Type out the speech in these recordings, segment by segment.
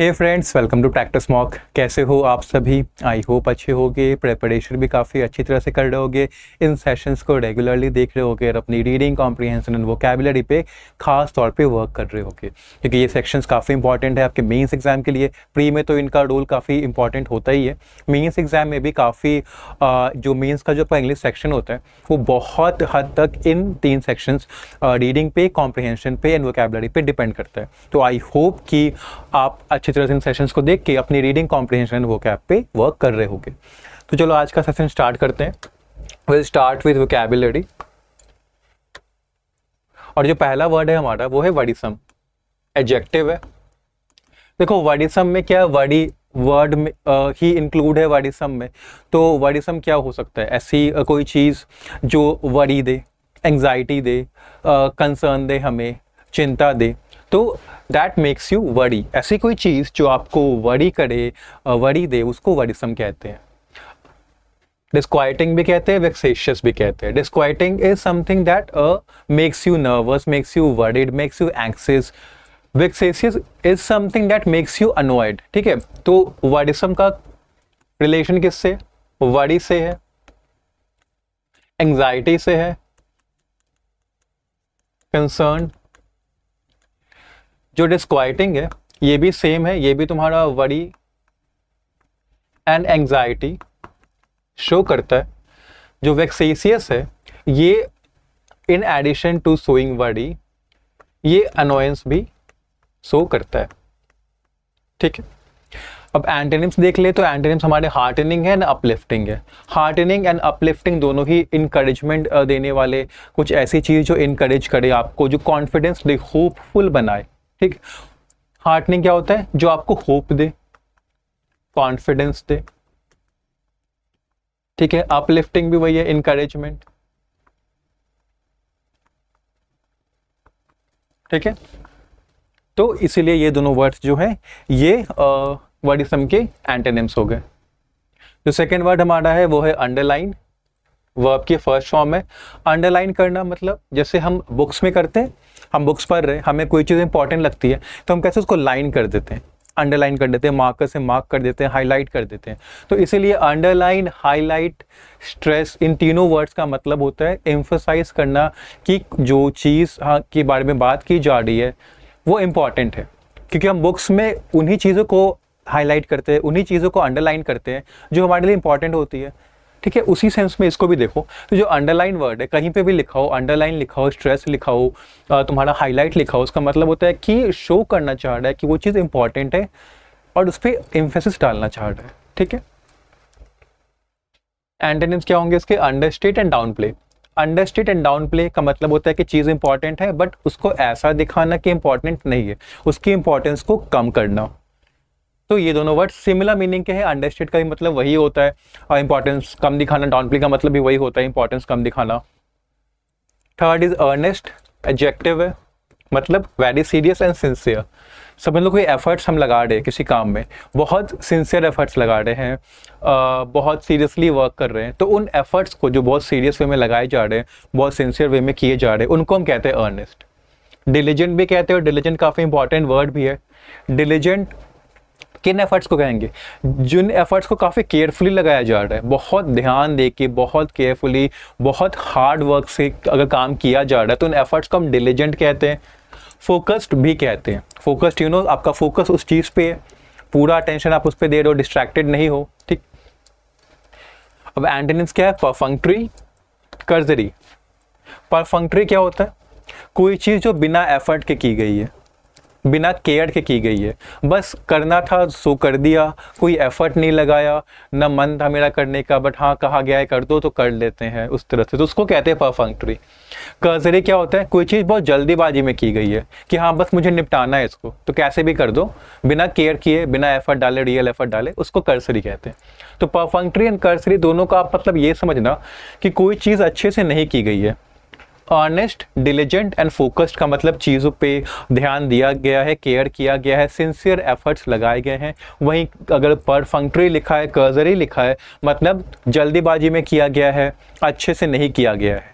Hey friends welcome to practice mock कैसे हो आप सभी आई होप अच्छे होगे प्रेपरेशन भी काफ़ी अच्छी तरह से कर रहे होगे इन सेशंस को रेगुलरली देख रहे होगे और अपनी रीडिंग कॉम्प्रीहेंशन एंड वोकेबलरी पे खास तौर पे वर्क कर रहे होगे क्योंकि ये सेक्शंस काफ़ी इंपॉर्टेंट है आपके मेंस एग्जाम के लिए प्री में तो इनका रोल काफ़ी इंपॉर्टेंट होता ही है मेन्स एग्जाम में भी काफ़ी जो मेन्स का जो आपका इंग्लिश सेक्शन होता है वो बहुत हद तक इन तीन सेक्शंस रीडिंग पे कॉम्प्रीहेंशन पे एंड वोकेबलरी पे डिपेंड करता है तो आई होप कि आप अच्छी तरह से इन सेशंस को देख के अपनी रीडिंग कॉम्प्रिहेंशन वो कैप पे वर्क कर रहे होगे तो चलो आज का सेशन स्टार्ट करते हैं विल स्टार्ट विद वोकेबुलरी और जो पहला वर्ड है हमारा वो है वडिसम एडजेक्टिव है देखो वडिसम में क्या वडी वर्ड में आ, ही इंक्लूड है वडिसम में तो वडिसम क्या हो सकता है ऐसी आ, कोई चीज़ जो वरी दे एंग्जाइटी दे कंसर्न दे हमें चिंता दे तो दैट मेक्स यू वरी ऐसी कोई चीज़ जो आपको वरी करे वरी दे उसको वरीसम कहते हैं डिस्क्वाइटिंग भी कहते हैं वेक्सेशियस भी कहते हैं disquieting is something that makes you nervous makes you worried makes you anxious vexatious is something that makes you annoyed ठीक है तो वरिसम का रिलेशन किससे वरी से है एंग्जाइटी से है कंसर्न जो डिस्क्वाइटिंग है ये भी सेम है ये भी तुम्हारा वरी एंड एंग्जाइटी शो करता है जो वैक्सीसियस है ये in addition to showing worry ये अनोयंस भी शो करता है ठीक है अब एंटेनिम्स देख ले तो एंटेनिम्स हमारे हार्टनिंग है एंड अपलिफ्टिंग है हार्टनिंग एंड अपलिफ्टिंग दोनों ही इनक्रेजमेंट देने वाले कुछ ऐसी चीज़ जो इनकरेज करे आपको जो कॉन्फिडेंस होपफुल बनाए ठीक हार्टनिंग क्या होता है जो आपको होप दे कॉन्फिडेंस दे ठीक है अपलिफ्टिंग भी वही है इनकरेजमेंट ठीक है तो इसीलिए ये दोनों वर्ड्स जो है ये वर्डिसम के एंटेनिम्स हो गए जो सेकेंड वर्ड हमारा है वो है अंडरलाइन वर्ब की फर्स्ट फॉर्म है अंडरलाइन करना मतलब जैसे हम बुक्स में करते हैं हम बुक्स पढ़ रहे हैं हमें कोई चीज़ इंपॉर्टेंट लगती है तो हम कैसे उसको लाइन कर देते हैं अंडरलाइन कर देते हैं मार्कर से मार्क कर देते हैं हाईलाइट कर देते हैं तो इसीलिए अंडरलाइन हाईलाइट स्ट्रेस इन तीनों वर्ड्स का मतलब होता है एम्फोसाइज करना कि जो चीज़ हाँ के बारे में बात की जा रही है वो इम्पॉर्टेंट है क्योंकि हम बुक्स में उन्हीं चीज़ों को हाईलाइट करते हैं उन्हीं चीज़ों को अंडरलाइन करते हैं जो हमारे लिए इंपॉर्टेंट होती है ठीक है उसी सेंस में इसको भी देखो तो जो अंडरलाइन वर्ड है कहीं पे भी लिखा हो अंडरलाइन लिखा हो स्ट्रेस लिखा हो तुम्हारा हाईलाइट लिखा हो उसका मतलब होता है कि शो करना चाह रहा है कि वो चीज़ इंपॉर्टेंट है और उस पर इम्फेसिस डालना चाह रहा है ठीक है एंटेनिम्स क्या होंगे इसके understate and downplay understate and downplay का मतलब होता है कि चीज़ इंपॉर्टेंट है बट उसको ऐसा दिखाना कि इंपॉर्टेंट नहीं है उसकी इंपॉर्टेंस को कम करना तो ये दोनों वर्ड सिमिलर मीनिंग के हैं अंडरस्टेड का ही मतलब वही होता है और इंपॉर्टेंस कम दिखाना डॉनप्ली का मतलब भी वही होता है इंपॉर्टेंस कम दिखाना थर्ड इज अर्नेस्ट एजेक्टिव है मतलब वेरी सीरियस एंड सिंसियर समझ लो कोई एफर्ट्स हम लगा रहे हैं किसी काम में बहुत सिंसियर एफर्ट्स लगा रहे हैं बहुत सीरियसली वर्क कर रहे हैं तो उन एफर्ट्स को जो बहुत सीरियस वे में लगाए जा रहे हैं बहुत सिंसियर वे में किए जा रहे हैं उनको हम कहते हैं अर्नेस्ट डिलीजेंट भी कहते हैं और डिलीजेंट काफ़ी इंपॉर्टेंट वर्ड भी है डिलीजेंट किन एफर्ट्स को कहेंगे जिन एफर्ट्स को काफ़ी केयरफुली लगाया जा रहा है बहुत ध्यान दे के बहुत केयरफुली बहुत हार्ड वर्क से अगर काम किया जा रहा है तो उन एफर्ट्स को हम डिलीजेंट कहते हैं फोकस्ड भी कहते हैं फोकस्ड यू नो आपका फोकस उस चीज़ पे है पूरा अटेंशन आप उस पर दे रहे हो डिस्ट्रैक्टेड नहीं हो ठीक अब एंटेनेंस क्या है परफंक्ट्री कर्जरी परफंक्ट्री क्या होता है कोई चीज़ जो बिना एफर्ट के की गई है बिना केयर के की गई है बस करना था सो कर दिया कोई एफर्ट नहीं लगाया ना मन था मेरा करने का बट हाँ कहा गया है कर दो तो कर लेते हैं उस तरह से तो उसको कहते हैं परफंक्ट्री कर्जरी क्या होता है कोई चीज़ बहुत जल्दीबाजी में की गई है कि हाँ बस मुझे निपटाना है इसको तो कैसे भी कर दो बिना केयर किए बिना एफर्ट डाले रियल एफर्ट डाले उसको कर्सरी कहते हैं तो परफंक्ट्री एंड कर्सरी दोनों का आप मतलब ये समझना कि कोई चीज़ अच्छे से नहीं की गई है अर्नेस्ट डिलीजेंट एंड फोकस्ड का मतलब चीज़ों पे ध्यान दिया गया है केयर किया गया है सिंसियर एफर्ट्स लगाए गए हैं वहीं अगर परफंक्ट्री लिखा है कर्जरी लिखा है मतलब जल्दीबाजी में किया गया है अच्छे से नहीं किया गया है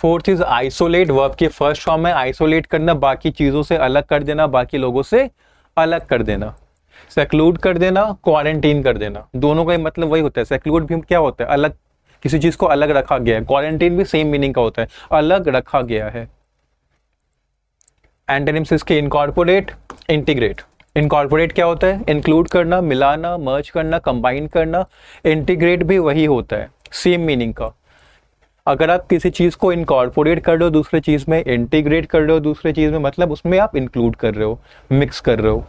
फोर्थ इज आइसोलेट वर्ब के फर्स्ट फॉर्म में आइसोलेट करना बाकी चीज़ों से अलग कर देना बाकी लोगों से अलग कर देना सेक्लूड कर देना क्वारंटीन कर देना दोनों का मतलब वही होता है सेक्लूड भी क्या होता है अलग किसी चीज़ को अलग रखा गया है क्वारंटीन भी सेम मीनिंग का होता है अलग रखा गया है एंटेनिम्स इसके इनकॉर्पोरेट इंटीग्रेट इनकॉर्पोरेट क्या होता है इंक्लूड करना मिलाना मर्ज करना कंबाइन करना इंटीग्रेट भी वही होता है सेम मीनिंग का अगर आप किसी चीज़ को इनकॉर्पोरेट कर रहे हो दूसरे चीज़ में इंटीग्रेट कर रहे हो दूसरे चीज़ में मतलब उसमें आप इंक्लूड कर रहे हो मिक्स कर रहे हो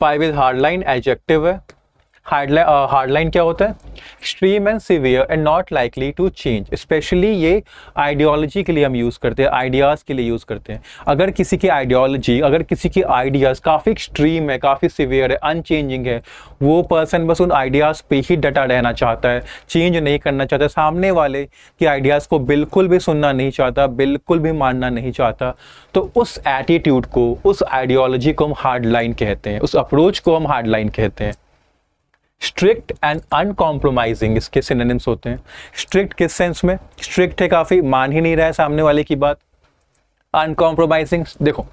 five is hardline adjective है हार्डलाइन हार्डलाइन uh, क्या होता है extreme and severe and not likely to change especially ये आइडियोलॉजी के लिए हम यूज़ करते हैं आइडियाज़ के लिए यूज़ करते हैं अगर किसी की आइडियोलॉजी अगर किसी की आइडियाज़ काफ़ी एक्सट्रीम है काफ़ी सीवियर है अनचेंजिंग है वो पर्सन बस उन आइडियाज़ पे ही डटा रहना चाहता है चेंज नहीं करना चाहता सामने वाले के आइडियाज़ को बिल्कुल भी सुनना नहीं चाहता बिल्कुल भी मानना नहीं चाहता तो उस एटीट्यूड को उस आइडियोलॉजी को हम हार्ड लाइन कहते हैं उस अप्रोच को हम हार्ड लाइन कहते हैं स्ट्रिक्ट एंड अनकॉम्प्रोमाइजिंग इसके सिनेम्स होते हैं स्ट्रिक्ट किस सेंस में स्ट्रिक्ट है काफ़ी मान ही नहीं रहा है सामने वाले की बात अनकॉम्प्रोमाइजिंग देखो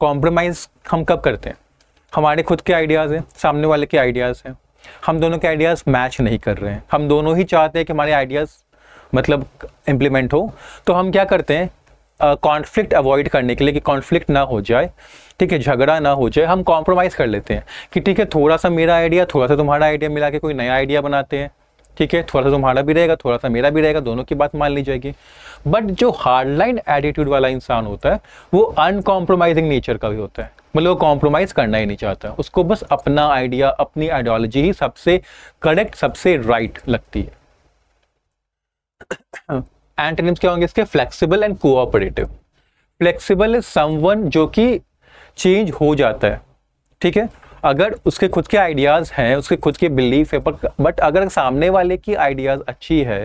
कॉम्प्रोमाइज हम कब करते हैं हमारे खुद के आइडियाज़ हैं सामने वाले के आइडियाज़ हैं हम दोनों के आइडियाज़ मैच नहीं कर रहे हैं हम दोनों ही चाहते हैं कि हमारे आइडियाज़ मतलब इम्प्लीमेंट हो तो हम क्या करते हैं कॉन्फ्लिक्ट uh, अवॉइड करने के लिए कि कॉन्फ्लिक्ट ना हो जाए ठीक है झगड़ा ना हो जाए हम कॉम्प्रोमाइज़ कर लेते हैं कि ठीक है थोड़ा सा मेरा आइडिया थोड़ा सा तुम्हारा आइडिया मिला के कोई नया आइडिया बनाते हैं ठीक है थोड़ा सा तुम्हारा भी रहेगा थोड़ा सा मेरा भी रहेगा दोनों की बात मान ली जाएगी बट जो हार्डलाइन एटीट्यूड वाला इंसान होता है वो अनकॉम्प्रोमाइजिंग नेचर का भी होता है मतलब वो कॉम्प्रोमाइज़ करना ही नहीं चाहता उसको बस अपना आइडिया अपनी आइडियोलॉजी ही सबसे करेक्ट सबसे राइट right लगती है एंटनिम्स क्या होंगे इसके flexible and cooperative flexible is someone जो कि चेंज हो जाता है ठीक है अगर उसके खुद के आइडियाज़ हैं उसके खुद के बिलीफ है पर बट अगर सामने वाले की आइडियाज़ अच्छी है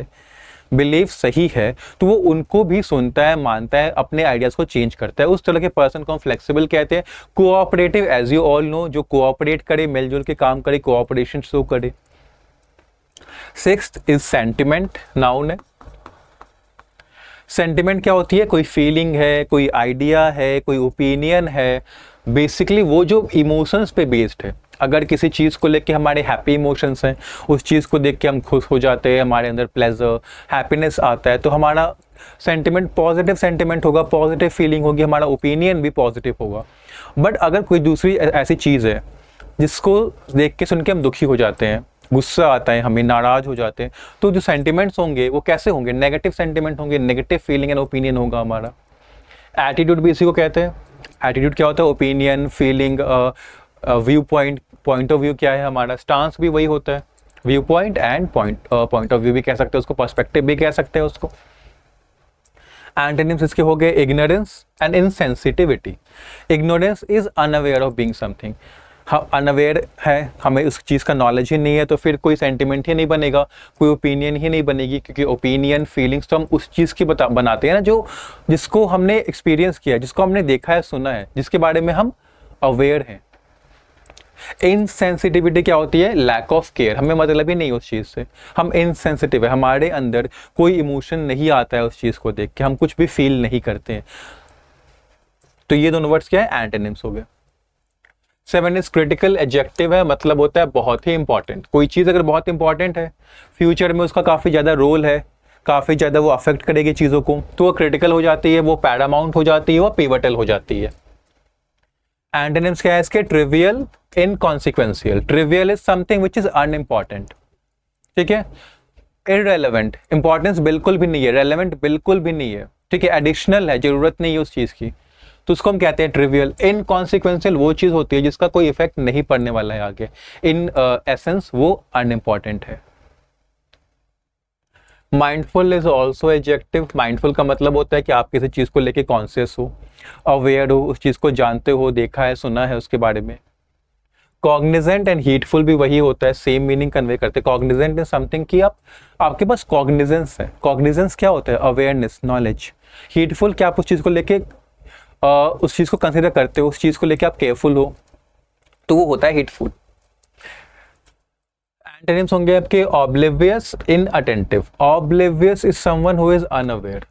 बिलीव सही है तो वो उनको भी सुनता है मानता है अपने आइडियाज़ को चेंज करता है उस तरह के पर्सन को हम फ्लेक्सिबल कहते हैं cooperative as you all know जो कोऑपरेट करे मिलजुल के काम करे कोऑपरेशन शो करे सिक्स इज सेंटिमेंट नाउन है सेंटिमेंट क्या होती है कोई फीलिंग है कोई आइडिया है कोई ओपिनियन है बेसिकली वो जो इमोशंस पे बेस्ड है अगर किसी चीज़ को लेके हमारे हैप्पी इमोशंस हैं उस चीज़ को देख के हम खुश हो जाते हैं हमारे अंदर प्लेजर हैप्पीनेस आता है तो हमारा सेंटिमेंट पॉजिटिव सेंटिमेंट होगा पॉजिटिव फीलिंग होगी हमारा ओपिनियन भी पॉजिटिव होगा बट अगर कोई दूसरी ऐसी चीज़ है जिसको देख के सुन के हम दुखी हो जाते हैं गुस्सा आता है हमें नाराज हो जाते हैं तो जो सेंटिमेंट्स होंगे वो कैसे होंगे नेगेटिव सेंटिमेंट होंगे नेगेटिव फीलिंग एंड ओपिनियन होगा हमारा एटीट्यूड भी इसी को कहते हैं एटीट्यूड क्या होता है opinion feeling viewpoint point of view क्या है हमारा स्टांस भी वही होता है viewpoint and point point of view भी कह सकते हैं उसको पर्सपेक्टिव भी कह सकते हैं उसको एंटेनिम्स इसके हो गए ignorance and insensitivity ignorance is unaware of being something हम हाँ, अनअवेयर है हमें उस चीज़ का नॉलेज ही नहीं है तो फिर कोई सेंटिमेंट ही नहीं बनेगा कोई ओपिनियन ही नहीं बनेगी क्योंकि ओपिनियन फीलिंग्स तो हम उस चीज़ की बता बनाते हैं ना जो जिसको हमने एक्सपीरियंस किया है जिसको हमने देखा है सुना है जिसके बारे में हम अवेयर हैं इनसेंसिटिविटी क्या होती है लैक ऑफ केयर हमें मतलब ही नहीं उस चीज़ से हम इनसेंसिटिव है हमारे अंदर कोई इमोशन नहीं आता है उस चीज़ को देख के हम कुछ भी फील नहीं करते हैं तो ये दोनों वर्ड्स क्या है एंटेनिम्स हो गया सेवन इज क्रिटिकल एजेक्टिव है मतलब होता है बहुत ही इंपॉर्टेंट कोई चीज़ अगर बहुत इंपॉर्टेंट है फ्यूचर में उसका काफ़ी ज़्यादा रोल है काफ़ी ज़्यादा वो अफेक्ट करेगी चीज़ों को तो वो क्रिटिकल हो जाती है वो पैरामाउंट हो जाती है वो पेवटल हो जाती है एंटेनिम्स क्या है इसके trivial consequential trivial is something which is unimportant ठीक है इरेलीवेंट इंपॉर्टेंस बिल्कुल भी नहीं है रेलिवेंट बिल्कुल भी नहीं है ठीक है एडिशनल है ज़रूरत नहीं है उस चीज़ की तो उसको हम कहते हैं ट्रिवियल इन कॉन्सिक्वेंशियल वो चीज़ होती है जिसका कोई इफेक्ट नहीं पड़ने वाला है आगे इन एसेंस uh, वो अनइम्पॉर्टेंट है mindful is also adjective mindful का मतलब होता है कि आप किसी चीज़ को लेके कॉन्सियस हो अवेयर हो उस चीज़ को जानते हो देखा है सुना है उसके बारे में कॉग्निजेंट एंड हीटफुल भी वही होता है सेम मीनिंग कन्वे करते हैं कॉग्निजेंट इज समथिंग कि आप आपके पास कॉग्निजेंस है कॉग्निजेंस क्या होता है अवेयरनेस नॉलेज हीटफुल क्या आप उस चीज़ को लेके उस चीज़ को कंसिडर करते हो उस चीज़ को लेके आप केयरफुल हो तो वो होता है हिटफुल एंटेनिम्स होंगे आपके oblivious inattentive oblivious is someone who is unaware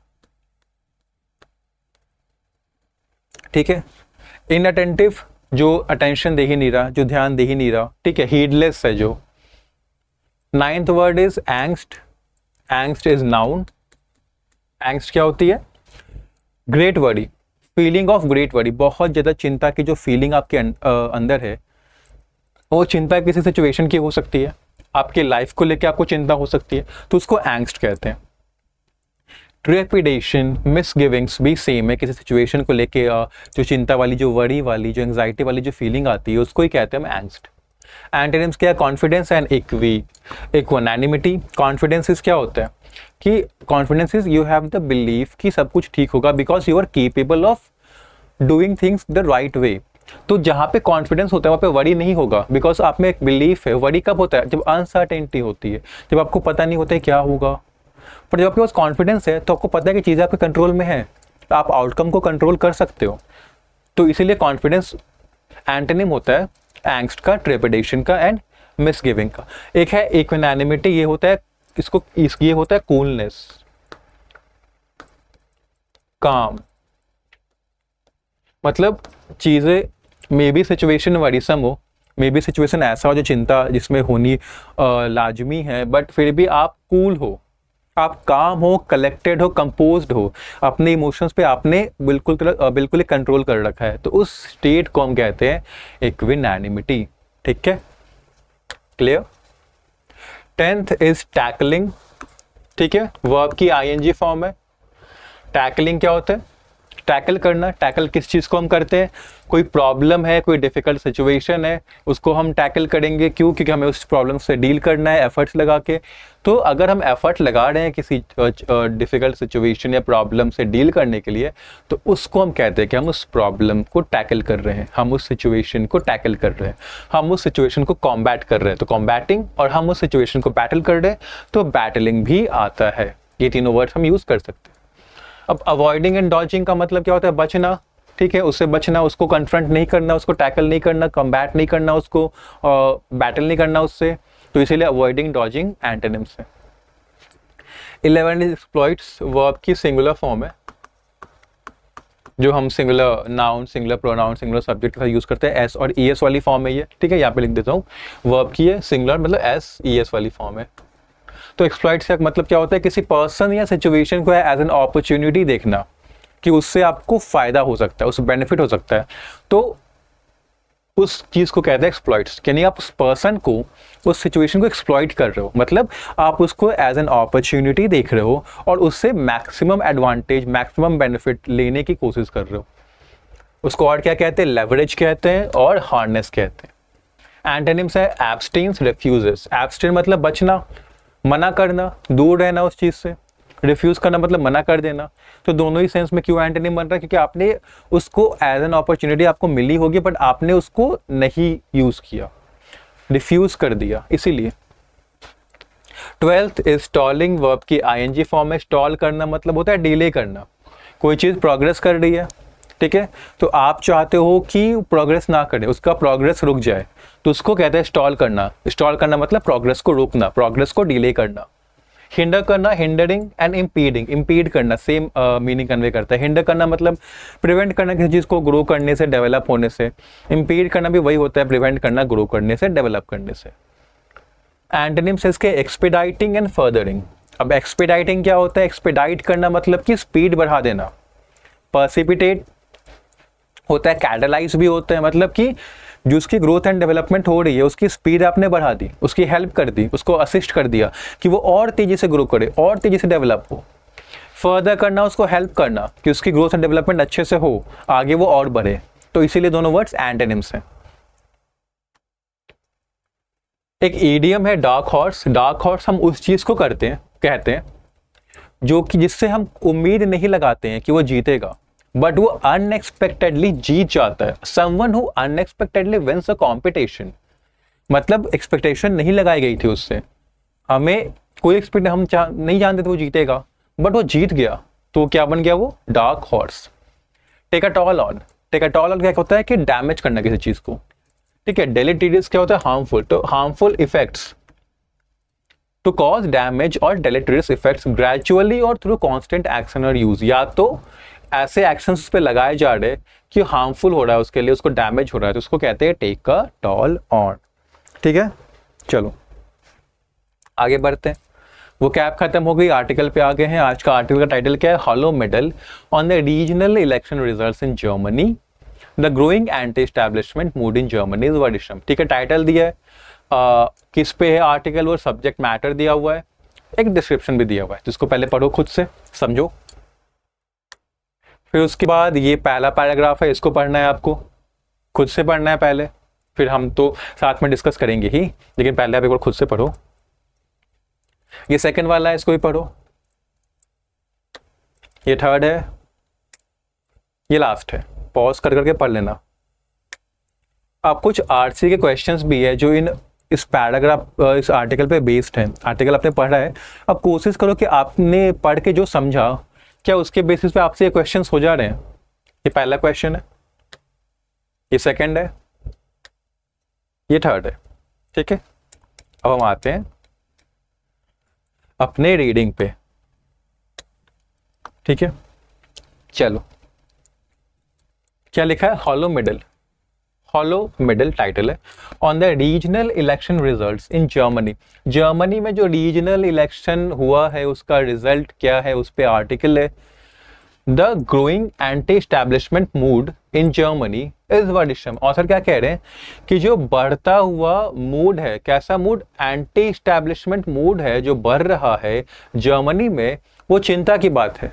ठीक है इन अटेंटिव जो अटेंशन दे ही नहीं रहा जो ध्यान दे ही नहीं रहा ठीक है हीडलेस है जो ninth word is angst angst is noun angst क्या होती है great worried feeling of great worry बहुत ज़्यादा चिंता की जो फीलिंग आपके अं-, अंदर है वो चिंता किसी सिचुएशन की हो सकती है आपके लाइफ को लेके आपको चिंता हो सकती है तो उसको एंगस्ट कहते हैं ट्रेपिडेशन मिसगिविंग्स भी सेम है किसी सिचुएशन को लेके जो चिंता वाली जो वरी वाली जो एंगजाइटी वाली जो फीलिंग आती है उसको ही कहते हैं हम एंगस्ट एंटेनिम्स क्या confidence and equi equanimity confidences क्या होते हैं कि confidence is you have the belief कि सब कुछ ठीक होगा because you are capable of doing things the right way तो जहाँ पे कॉन्फिडेंस होता है वहां पे वरी नहीं होगा बिकॉज आप में एक बिलीफ है वरी कब होता है जब अनसर्टेनिटी होती है जब आपको पता नहीं होता है क्या होगा पर जब आपके पास कॉन्फिडेंस है तो आपको पता है कि चीज़ें आपके कंट्रोल में है तो आप आउटकम को कंट्रोल कर सकते हो तो इसीलिए कॉन्फिडेंस एंटनिम होता है एंगस्ट का ट्रेपिडेशन का एंड मिसगिविंग का एक है इक्विनैनिमिटी ये होता है इसको इस ये होता है कूलनेस काम मतलब चीज़ें मे बी सिचुएशन सम हो मे बी सिचुएशन ऐसा हो जो चिंता जिसमें होनी लाजमी है बट फिर भी आप कूल हो आप काम हो कलेक्टेड हो कंपोज्ड हो अपने इमोशंस पे आपने बिल्कुल बिल्कुल ही कंट्रोल कर रखा है तो उस स्टेट को हम कहते हैं विन एनिमिटी ठीक है क्लियर टेंथ इज टैकलिंग ठीक है वर्ब की आईएनजी फॉर्म है टैकलिंग क्या होता है टैकल करना टैकल किस चीज़ को हम करते हैं कोई प्रॉब्लम है कोई डिफ़िकल्ट सिचुएशन है उसको हम टैकल करेंगे क्यों क्योंकि हमें उस प्रॉब्लम से डील करना है एफर्ट्स लगा के तो अगर हम एफर्ट लगा रहे हैं किसी डिफ़िकल्ट सिचुएशन या प्रॉब्लम से डील करने के लिए तो उसको हम कहते हैं कि हम उस प्रॉब्लम को टैकल कर रहे हैं हम उस सिचुएशन को टैकल कर रहे हैं हम उस सिचुएशन को कॉम्बैट कर रहे हैं तो कॉम्बैटिंग और हम उस सिचुएशन को बैटल कर रहे हैं तो बैटलिंग भी आता है ये तीनों वर्ड्स हम यूज़ कर सकते हैं अब अवॉइडिंग एंड डॉजिंग का मतलब क्या होता है बचना ठीक है उससे बचना उसको कन्फ्रंट नहीं करना उसको टैकल नहीं करना कम्बैट नहीं करना उसको बैटल नहीं करना उससे तो इसीलिए अवॉइडिंग डॉजिंग एंटेनिम्स है इलेवन एक्सप्लॉइट्स वर्ब की सिंगुलर फॉर्म है जो हम singular noun singular pronoun singular subject का यूज़ करते हैं एस और ई e एस वाली फॉर्म है ये ठीक है यहाँ पे लिख देता हूँ वर्ब की मतलब e है सिंगुलर मतलब एस ई एस वाली फॉर्म है तो एक्सप्लॉइट से मतलब क्या होता है किसी पर्सन या सिचुएशन को एज एन अपॉर्चुनिटी देखना कि उससे आपको फ़ायदा हो सकता है उससे बेनिफिट हो सकता है तो उस चीज़ को कहते हैं एक्सप्लॉइट्स यानी आप उस पर्सन को उस सिचुएशन को एक्सप्लॉइट कर रहे हो मतलब आप उसको एज एन अपॉर्चुनिटी देख रहे हो और उससे मैक्सिमम एडवांटेज मैक्सिमम बेनिफिट लेने की कोशिश कर रहे हो उसको और क्या कहते हैं लेवरेज कहते हैं और हार्डनेस कहते हैं एंटेनिम्स है एब्सटेंस रेफ्यूजेस एब्सटेन मतलब बचना मना करना दूर रहना उस चीज़ से रिफ्यूज़ करना मतलब मना कर देना तो दोनों ही सेंस में क्यों एंटनी बन रहा क्योंकि आपने उसको एज एन अपॉर्चुनिटी आपको मिली होगी बट आपने उसको नहीं यूज़ किया रिफ्यूज़ कर दिया इसीलिए ट्वेल्थ इज स्टॉलिंग वर्ब की आईएनजी फॉर्म में स्टॉल करना मतलब होता है डिले करना कोई चीज़ प्रोग्रेस कर रही है ठीक है तो आप चाहते हो कि प्रोग्रेस ना करे उसका प्रोग्रेस रुक जाए तो उसको कहते हैं स्टॉल करना स्टॉल करना मतलब प्रोग्रेस को रोकना प्रोग्रेस को डिले करना हिंडर करना हिंडरिंग एंड इम्पीडिंग इम्पीड करना सेम मीनिंग कन्वे करता है हिंडर करना मतलब प्रिवेंट करना किसी चीज़ को ग्रो करने से डेवलप होने से इम्पीड करना भी वही होता है प्रिवेंट करना ग्रो करने से डेवलप करने से एंटनिम्स इसके एक्सपेडाइटिंग एंड फर्दरिंग अब एक्सपेडाइटिंग क्या होता है एक्सपेडाइट करना मतलब कि स्पीड बढ़ा देना परसिपिटेट होता है कैटेलाइज भी होते हैं मतलब कि जो उसकी ग्रोथ एंड डेवलपमेंट हो रही है उसकी स्पीड आपने बढ़ा दी उसकी हेल्प कर दी उसको असिस्ट कर दिया कि वो और तेज़ी से ग्रो करे और तेज़ी से डेवलप हो फर्दर करना उसको हेल्प करना कि उसकी ग्रोथ एंड डेवलपमेंट अच्छे से हो आगे वो और बढ़े तो इसीलिए दोनों वर्ड्स एंटेनिम्स हैं एक ईडीएम है डार्क हॉर्स डार्क हॉर्स हम उस चीज़ को करते हैं कहते हैं जो कि जिससे हम उम्मीद नहीं लगाते हैं कि वो जीतेगा बट वो अनएक्सपेक्टेडली जीत जाता है someone who unexpectedly wins a competition मतलब एक्सपेक्टेशन नहीं लगाई गई थी उससे हमें कोई एक्सपेक्ट हम नहीं जानते थे वो जीतेगा बट वो जीत गया तो क्या बन गया वो dark horse take a toll on take a toll on क्या होता है कि डैमेज करना किसी चीज को ठीक है डेलेटीरियस क्या होता है हार्मफुल तो harmful effects to cause damage और डेलेटरियस इफेक्ट्स ग्रेजुअली और थ्रू कॉन्स्टेंट एक्शन और यूज या तो ऐसे एक्शन उस पर लगाए जा रहे कि हार्मफुल हो रहा है उसके लिए उसको डैमेज हो रहा है तो उसको कहते हैं टेक अ टॉल ऑन ठीक है चलो आगे बढ़ते हैं वो कैप खत्म हो गई आर्टिकल पे आ गए हैं आज का आर्टिकल का टाइटल क्या है hollow medal on the regional election result in Germany the growing anti establishment mood in Germany is worrisome ठीक है टाइटल दिया है आ, किस पे है आर्टिकल और सब्जेक्ट मैटर दिया हुआ है एक डिस्क्रिप्शन भी दिया हुआ है जिसको तो पहले पढ़ो खुद से समझो फिर उसके बाद ये पहला पैराग्राफ है इसको पढ़ना है आपको खुद से पढ़ना है पहले फिर हम तो साथ में डिस्कस करेंगे ही लेकिन पहले आप एक बार खुद से पढ़ो ये सेकंड वाला है इसको भी पढ़ो ये थर्ड है ये लास्ट है पॉज कर करके पढ़ लेना अब कुछ आरसी के क्वेश्चंस भी है जो इन इस पैराग्राफ इस आर्टिकल पे बेस्ड है आर्टिकल आपने पढ़ा है अब कोशिश करो कि आपने पढ़ के जो समझा क्या उसके बेसिस पे आपसे ये क्वेश्चन हो जा रहे हैं ये पहला क्वेश्चन है ये सेकंड है ये थर्ड है ठीक है अब हम आते हैं अपने रीडिंग पे ठीक है चलो क्या लिखा है hollow middle hollow medal title है on the regional election result in Germany Germany में जो रीजनल इलेक्शन हुआ है उसका रिजल्ट क्या है उस पर आर्टिकल है the growing anti establishment mood in Germany is worrisome author क्या कह रहे हैं कि जो बढ़ता हुआ मूड है कैसा मूड एंटी स्टैब्लिशमेंट मूड है जो बढ़ रहा है जर्मनी में वो चिंता की बात है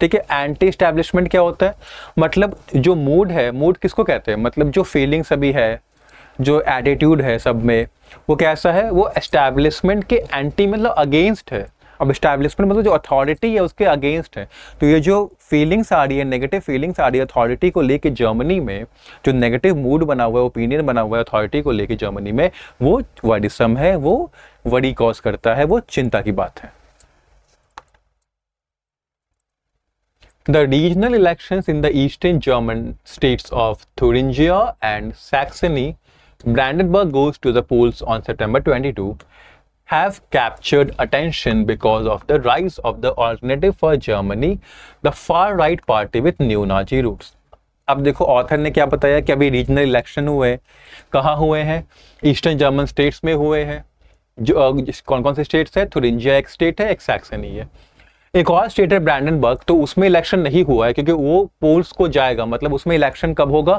ठीक है एंटी स्टैब्लिशमेंट क्या होता है मतलब जो मूड है मूड किसको कहते हैं मतलब जो फीलिंग्स अभी है जो एटीट्यूड है सब में वो कैसा है वो एस्टैब्लिशमेंट के एंटी मतलब अगेंस्ट है अब इस्टेब्लिशमेंट मतलब जो अथॉरिटी है उसके अगेंस्ट है तो ये जो फीलिंग्स आ रही है नेगेटिव फीलिंग्स आ रही है अथॉरिटी को लेके जर्मनी में जो नेगेटिव मूड बना हुआ है ओपिनियन बना हुआ है अथॉरिटी को लेके जर्मनी में वो वडिसम है वो वरी कॉज करता है वो चिंता की बात है The regional elections in the eastern German states of Thuringia and Saxony, Brandenburg goes to the polls on September 22, have captured attention because of the rise of the alternative for Germany, the far-right party with neo-Nazi roots. अब देखो author ने क्या बताया कि अभी regional election हुए कहाँ हुए हैं ईस्टर्न जर्मन स्टेट्स में हुए हैं जो कौन कौन से स्टेट्स है थुरिंजिया एक स्टेट है एक सैक्सनी है एक और स्टेट है ब्रैंडनबर्ग तो उसमें इलेक्शन नहीं हुआ है क्योंकि वो पोल्स को जाएगा मतलब उसमें इलेक्शन कब होगा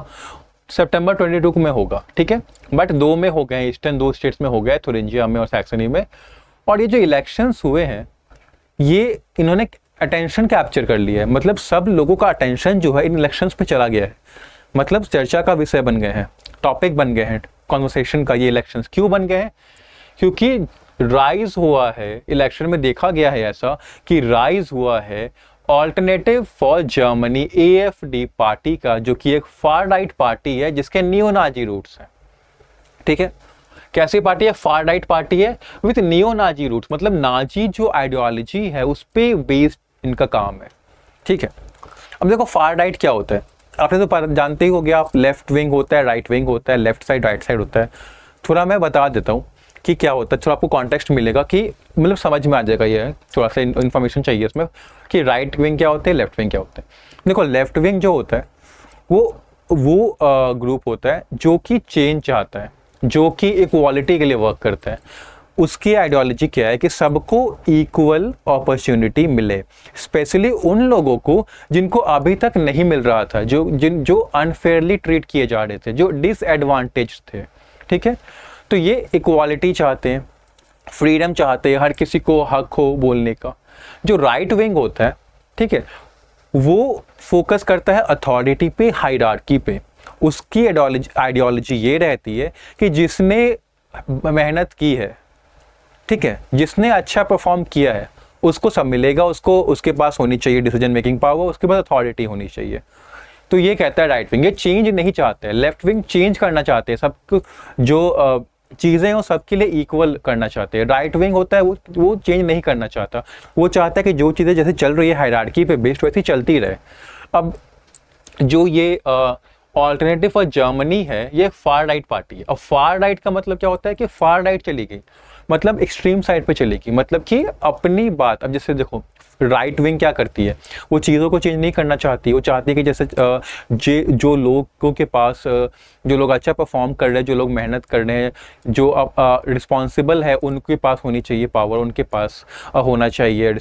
सितंबर 22 में होगा ठीक है बट दो में हो गए ईस्टर्न दो स्टेट्स में हो गए थुरिंजिया में और सैक्सनी में और ये जो इलेक्शंस हुए हैं ये इन्होंने अटेंशन कैप्चर कर लिया है मतलब सब लोगों का अटेंशन जो है इन इलेक्शंस पे चला गया है मतलब चर्चा का विषय बन गए हैं टॉपिक बन गए हैं कॉन्वर्सेशन का ये इलेक्शन क्यों बन गए हैं क्योंकि राइज हुआ है इलेक्शन में देखा गया है ऐसा कि राइज हुआ है alternative for Germany a party का जो कि एक फार राइट पार्टी है जिसके नियोनाजी रूट्स हैं ठीक है कैसी पार्टी है फार राइट पार्टी है विथ नियोनाजी नाजी रूट्स मतलब नाजी जो आइडियोलॉजी है उस पर बेस्ड इनका काम है ठीक है अब देखो फार राइट क्या होता है आपने तो जानते ही हो गया आप लेफ्ट विंग होता है राइट विंग होता है लेफ्ट साइड राइट साइड होता है थोड़ा मैं बता देता हूँ कि क्या होता है थोड़ा आपको कॉन्टेक्स्ट मिलेगा कि मतलब समझ में आ जाएगा ये थोड़ा सा इन्फॉर्मेशन चाहिए इसमें कि राइट विंग क्या होते हैं लेफ्ट विंग क्या होते हैं देखो लेफ्ट विंग जो होता है वो वो ग्रुप होता है जो कि चेंज चाहता है जो कि इक्वालिटी के लिए वर्क करता है उसकी आइडियोलॉजी क्या है कि सबको इक्वल अपॉर्चुनिटी मिले स्पेशली उन लोगों को जिनको अभी तक नहीं मिल रहा था जो जिन जो अनफेयरली ट्रीट किए जा रहे थे जो डिसएडवांटेज थे ठीक है तो ये इक्वालिटी चाहते हैं फ्रीडम चाहते हैं हर किसी को हक हो बोलने का जो राइट विंग होता है ठीक है वो फोकस करता है अथॉरिटी पे हाइडार्की पे उसकी आइडियोलॉजी ये रहती है कि जिसने मेहनत की है ठीक है जिसने अच्छा परफॉर्म किया है उसको सब मिलेगा उसको उसके पास होनी चाहिए डिसीजन मेकिंग पावर उसके पास अथॉरिटी होनी चाहिए तो ये कहता है राइट विंग ये चेंज नहीं चाहते लेफ्ट विंग चेंज करना चाहते हैं सब जो चीज़ें वो सबके लिए इक्वल करना चाहते हैं राइट विंग होता है वो वो चेंज नहीं करना चाहता वो चाहता है कि जो चीज़ें जैसे चल रही है हायरार्की पे बेस्ड वैसी चलती रहे अब जो ये ऑल्टरनेटिव फॉर जर्मनी है ये फार राइट पार्टी है अब फार राइट का मतलब क्या होता है कि फार राइट चली गई मतलब एक्सट्रीम साइड पे चलेगी मतलब कि अपनी बात अब जैसे देखो राइट विंग क्या करती है वो चीज़ों को चेंज नहीं करना चाहती वो चाहती है कि जैसे जे जो लोगों के पास जो लोग अच्छा परफॉर्म कर रहे हैं जो लोग मेहनत कर रहे हैं जो अब रिस्पॉन्सिबल है उनके पास होनी चाहिए पावर उनके पास होना चाहिए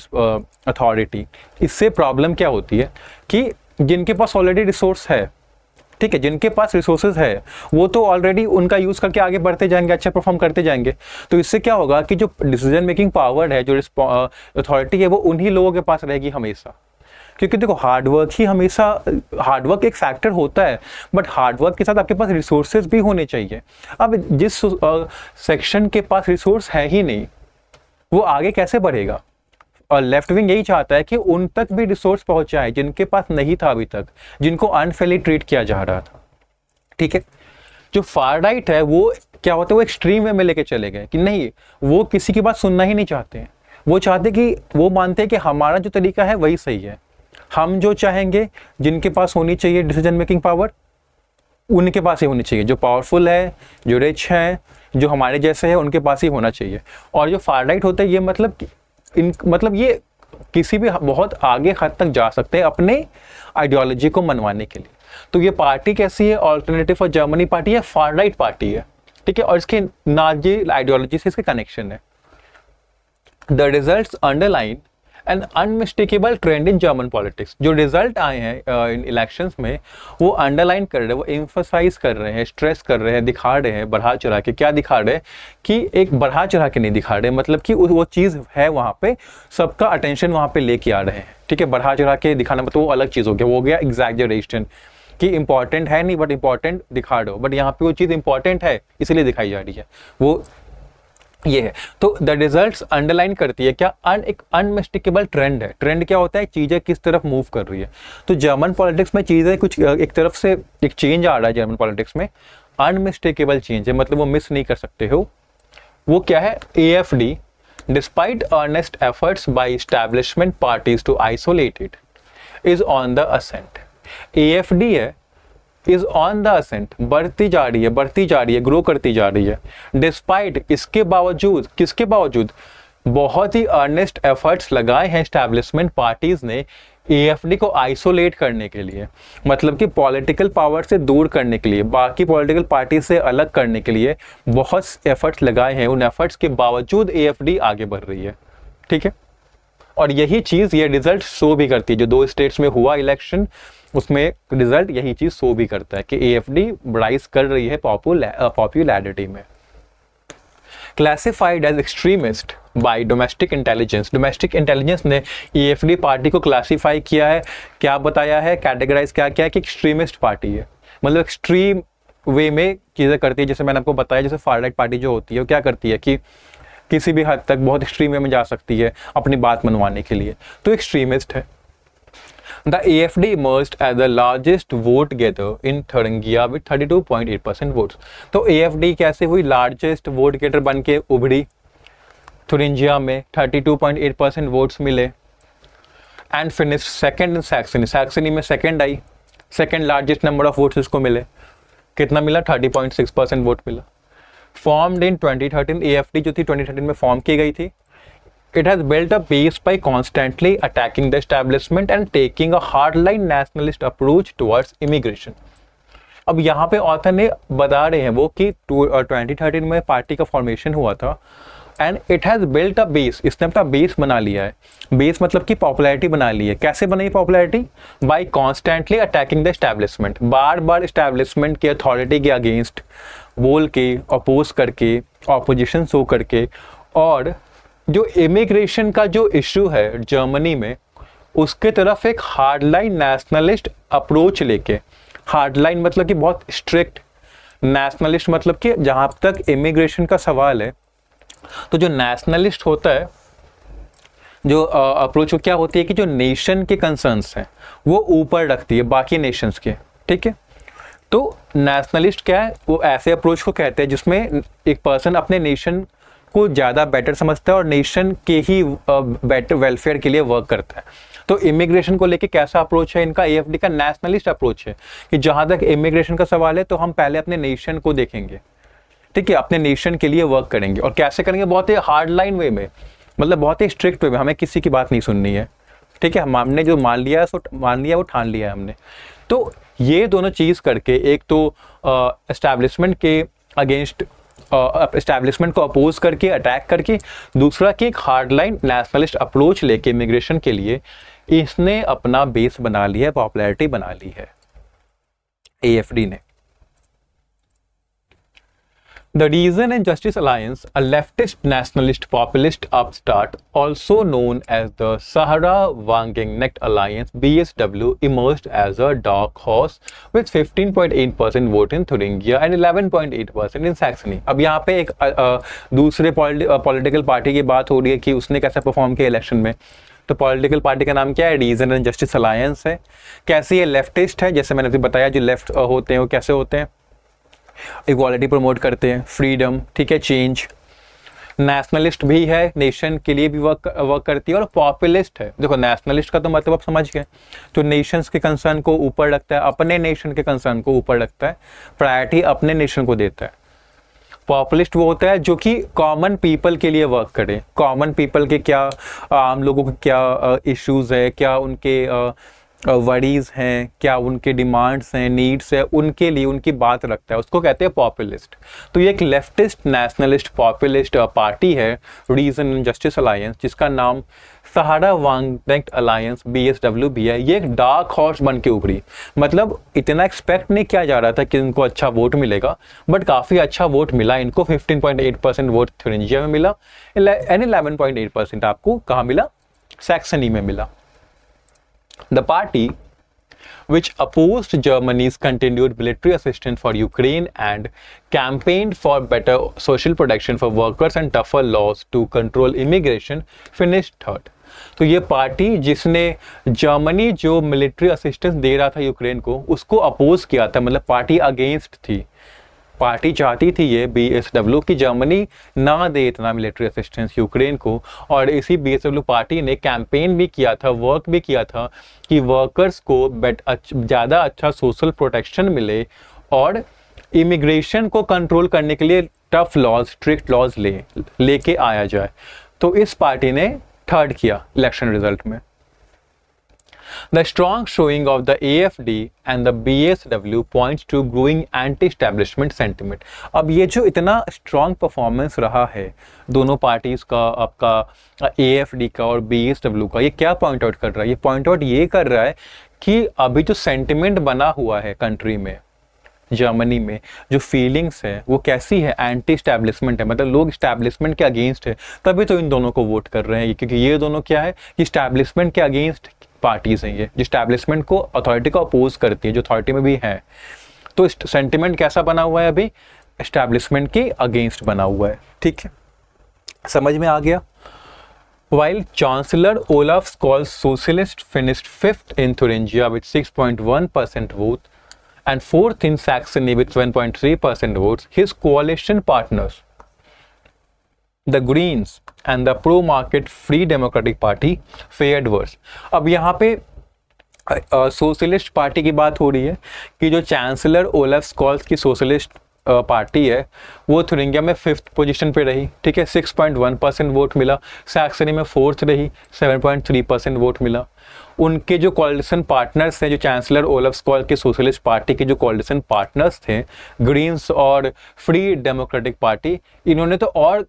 अथॉरिटी इससे प्रॉब्लम क्या होती है कि जिनके पास ऑलरेडी रिसोर्स है ठीक है जिनके पास रिसोर्सेज है वो तो ऑलरेडी उनका यूज़ करके आगे बढ़ते जाएंगे अच्छा परफॉर्म करते जाएंगे तो इससे क्या होगा कि जो डिसीजन मेकिंग पावर है जो अथॉरिटी है वो उन्हीं लोगों के पास रहेगी हमेशा क्योंकि देखो हार्डवर्क ही हमेशा हार्डवर्क एक फैक्टर होता है बट हार्डवर्क के साथ आपके पास रिसोर्सेज भी होने चाहिए अब जिस सेक्शन के पास रिसोर्स है ही नहीं वो आगे कैसे बढ़ेगा और लेफ्ट विंग यही चाहता है कि उन तक भी रिसोर्स पहुंचाए जिनके पास नहीं था अभी तक जिनको अनफेली ट्रीट किया जा रहा था ठीक है जो फार राइट है वो क्या होता है वो एक्सट्रीम वे में लेके चले गए कि नहीं वो किसी की बात सुनना ही नहीं चाहते हैं वो चाहते कि वो मानते हैं कि हमारा जो तरीका है वही सही है हम जो चाहेंगे जिनके पास होनी चाहिए डिसीजन मेकिंग पावर उनके पास ही होनी चाहिए जो पावरफुल है जो रिच है जो हमारे जैसे है उनके पास ही होना चाहिए और जो फार राइट होता है ये मतलब इन मतलब ये किसी भी बहुत आगे हद तक जा सकते हैं अपने आइडियोलॉजी को मनवाने के लिए तो ये पार्टी कैसी है ऑल्टरनेटिव फॉर जर्मनी पार्टी है फार राइट पार्टी है ठीक है और इसके नाजी आइडियोलॉजी से इसके कनेक्शन है the result underline an unmistakable trend in German politics जो रिजल्ट आए हैं इन इलेक्शंस में वो अंडरलाइन कर रहे हैं वो इम्फोसाइज कर रहे हैं स्ट्रेस कर रहे हैं दिखा रहे हैं बढ़ा चढ़ा के क्या दिखा रहे हैं कि एक बढ़ा चढ़ा के नहीं दिखा रहे मतलब कि वो चीज़ है वहाँ पे सबका अटेंशन वहाँ पे लेके आ रहे हैं ठीक है बढ़ा चढ़ा के दिखाना मतलब वो अलग चीज़ हो गया वो हो गया एग्जैगरेशन कि इंपॉर्टेंट है नहीं बट इंपॉर्टेंट दिखा दो बट यहाँ पे वो चीज़ इंपॉर्टेंट है इसलिए दिखाई जा रही है वो ये है तो द रिजल्ट अंडरलाइन करती है क्या अन एक अनमिस्टेकेबल ट्रेंड है ट्रेंड क्या होता है चीज़ें किस तरफ मूव कर रही है तो जर्मन पॉलिटिक्स में चीज़ें कुछ एक तरफ से एक चेंज आ रहा है जर्मन पॉलिटिक्स में अनमिस्टेकेबल चेंज है मतलब वो मिस नहीं कर सकते हो वो क्या है A F D despite earnest efforts by establishment parties to isolate it is on the ascent A F D है इज ऑन द असेंट बढ़ती जा रही है बढ़ती जा रही है ग्रो करती जा रही है डिस्पाइट इसके बावजूद किसके बावजूद बहुत ही अर्नेस्ट एफर्ट्स लगाए हैं स्टैब्लिशमेंट पार्टीज ने एएफडी को आइसोलेट करने के लिए मतलब कि पॉलिटिकल पावर से दूर करने के लिए बाकी पॉलिटिकल पार्टी से अलग करने के लिए बहुत एफर्ट्स लगाए हैं उन एफर्ट्स के बावजूद एएफडी आगे बढ़ रही है ठीक है और यही चीज़ ये रिजल्ट शो भी करती है जो दो स्टेट्स में हुआ इलेक्शन उसमें रिजल्ट यही चीज़ शो भी करता है कि ए एफ डी राइज कर रही है पॉपुलैरिटी uh, में classified as extremist by domestic intelligence domestic intelligence ने एफ डी पार्टी को क्लासिफाई किया है क्या बताया है कैटेगराइज क्या किया है कि एक्सट्रीमिस्ट पार्टी है मतलब एक्सट्रीम वे में चीज़ें करती है जैसे मैंने आपको बताया जैसे फार राइट पार्टी जो होती है वो क्या करती है कि किसी भी हद तक बहुत एक्सट्रीम वे में जा सकती है अपनी बात मनवाने के लिए तो एक्सट्रीमिस्ट है The AFD emerged as the largest vote getter in Thuringia with 32.8 votes. Votes तो AFD कैसे हुई लार्जेस्ट वोट गेटर बन के उभरी थुरिंजिया में 32.8 परसेंट मिले and finish second in Saxony. Saxony में सेकेंड आई second largest number of votes इसको मिले कितना मिला 30.6 परसेंट वोट मिला formed इन 2013 AFD जो थी 2013 में फॉर्म की गई थी It has built a base by constantly attacking the establishment and taking a hardline nationalist approach towards immigration. अब यहाँ पे ऑथर ने बता रहे हैं वो कि ट्वेंटी थर्टीन uh, में पार्टी का फॉर्मेशन हुआ था and it has built a base इसने अपना बेस बना लिया है बेस मतलब कि पॉपुलैरिटी बना ली है कैसे बनाई popularity by constantly attacking the establishment बार बार इस्टेब्लिशमेंट की अथॉरिटी के अगेंस्ट बोल के अपोज करके ऑपोजिशन शो करके और जो इमिग्रेशन का जो इशू है जर्मनी में उसके तरफ एक हार्डलाइन नेशनलिस्ट अप्रोच लेके हार्डलाइन मतलब कि बहुत स्ट्रिक्ट नेशनलिस्ट मतलब कि जहाँ तक इमिग्रेशन का सवाल है तो जो नेशनलिस्ट होता है जो अप्रोच क्या होती है कि जो नेशन के कंसर्न्स हैं वो ऊपर रखती है बाकी नेशंस के ठीक है तो नेशनलिस्ट क्या है वो ऐसे अप्रोच को कहते हैं जिसमें एक पर्सन अपने नेशन को ज़्यादा बेटर समझता है और नेशन के ही बेटर वेलफेयर के लिए वर्क करता है तो इमिग्रेशन को लेके कैसा अप्रोच है इनका ए का नेशनलिस्ट अप्रोच है कि जहाँ तक इमिग्रेशन का सवाल है तो हम पहले अपने नेशन को देखेंगे ठीक है अपने नेशन के लिए वर्क करेंगे और कैसे करेंगे बहुत ही हार्ड लाइन वे में मतलब बहुत ही स्ट्रिक्ट वे में हमें किसी की बात नहीं सुननी है ठीक है हमने जो मान लिया है सो मान लिया वो ठान लिया है हमने तो ये दोनों चीज़ करके एक तो इस्टेब्लिशमेंट के अगेंस्ट इस्टेब्लिशमेंट को अपोज करके अटैक करके दूसरा कि एक हार्डलाइन नेशनलिस्ट अप्रोच लेके इमिग्रेशन के लिए इसने अपना बेस बना लिया है पॉपुलैरिटी बना ली है ए ने The Reason and Justice Alliance, a leftist nationalist populist upstart, also known as the Sahara Wangenknecht Alliance (BSW), emerged as a dark horse with 15.8% vote in Thuringia and 11.8% in Saxony. अब यहाँ पे एक आ, आ, दूसरे political party की बात हो रही है कि उसने कैसे परफॉर्म किया इलेक्शन में तो पॉलिटिकल पार्टी का नाम क्या है रीजन एंड जस्टिस अलायंस है कैसे ये लेफ्टिस्ट है जैसे मैंने अभी बताया जो लेफ्ट होते हैं वो कैसे होते हैं इक्वालिटी प्रमोट करते हैं फ्रीडम ठीक है चेंज नेशनलिस्ट भी है नेशन के लिए भी वर्क वर्क करती है और पॉपुलिस्ट है देखो नेशनलिस्ट का तो मतलब आप समझ गए तो नेशंस के कंसर्न को ऊपर रखता है अपने नेशन के कंसर्न को ऊपर रखता है प्रायोरिटी अपने नेशन को देता है पॉपुलिस्ट वो होता है जो कि कॉमन पीपल के लिए वर्क करे कॉमन पीपल के क्या आम लोगों के क्या इश्यूज है क्या उनके आ, वरीज हैं क्या उनके डिमांड्स हैं नीड्स हैं उनके लिए उनकी बात रखता है उसको कहते हैं पॉपुलिस्ट तो ये एक लेफ्टिस्ट नेशनलिस्ट पॉपुलिस्ट पार्टी है रीजन एंड जस्टिस अलायंस जिसका नाम सहारा वांगडेक्ट alliance B S W B है ये एक डार्क हॉर्स बन के उभरी मतलब इतना एक्सपेक्ट नहीं किया जा रहा था कि इनको अच्छा वोट मिलेगा बट काफ़ी अच्छा वोट मिला इनको 15.8 परसेंट वोट थ्रिंजिया में मिला एंड 11.8 परसेंट आपको कहाँ मिला सैक्सनी में मिला The party which opposed Germany's continued military assistance for Ukraine and campaigned for better social protection for workers and tougher laws to control immigration, finished third. तो ये party जिसने जर्मनी जो military assistance दे रहा था Ukraine को उसको oppose किया था मतलब पार्टी अगेंस्ट थी पार्टी चाहती थी ये बी एस डब्ल्यू की जर्मनी ना दे इतना मिलिट्री असिस्टेंस यूक्रेन को और इसी बी एस डब्ल्यू पार्टी ने कैंपेन भी किया था वर्क भी किया था कि वर्कर्स को बेट ज़्यादा अच्छा सोशल प्रोटेक्शन मिले और इमिग्रेशन को कंट्रोल करने के लिए टफ लॉज स्ट्रिक्ट लॉज ले लेके आया जाए तो इस पार्टी ने थर्ड किया इलेक्शन रिजल्ट में The strong showing of the AFD and the BSW points to growing anti-establishment sentiment. अब ये जो इतना strong performance रहा है दोनों parties का आपका AFD का और BSW का ये क्या point out कर रहा है ये point out ये कर रहा है कि अभी जो sentiment बना हुआ है country में जर्मनी में जो फीलिंग्स है वो कैसी है एंटी स्टैब्लिशमेंट है मतलब लोग स्टैब्लिशमेंट के अगेंस्ट है तभी तो इन दोनों को वोट कर रहे हैं क्योंकि ये दोनों क्या है कि स्टैब्लिशमेंट के अगेंस्ट पार्टीज हैं ये जो स्टैब्लिशमेंट को अथॉरिटी को अपोज करती है जो अथॉरिटी में भी हैं तो सेंटिमेंट कैसा बना हुआ है अभी इस्टेब्लिशमेंट के अगेंस्ट बना हुआ है ठीक है समझ में आ गया While Chancellor Olaf Scholz socialist finished fifth in Thuringia with 6.1% vote and fourth in Saxony with 1.3% votes, his coalition partners the Greens and the pro market Free Democratic Party fared worse अब यहाँ पे socialist party की बात हो रही है कि जो चांसलर ओलफ स्कॉल्स की सोशलिस्ट पार्टी है वो थुरिंगिया में फिफ्थ पोजीशन पे रही ठीक है six point one percent vote मिला सैक्सनी में फोर्थ रही seven point three percent vote मिला उनके जो कॉलिशन पार्टनर्स हैं जो चांसलर ओलफ स्कॉल के सोशलिस्ट पार्टी के जो कॉलिशन पार्टनर्स थे ग्रीन्स और फ्री डेमोक्रेटिक पार्टी इन्होंने तो और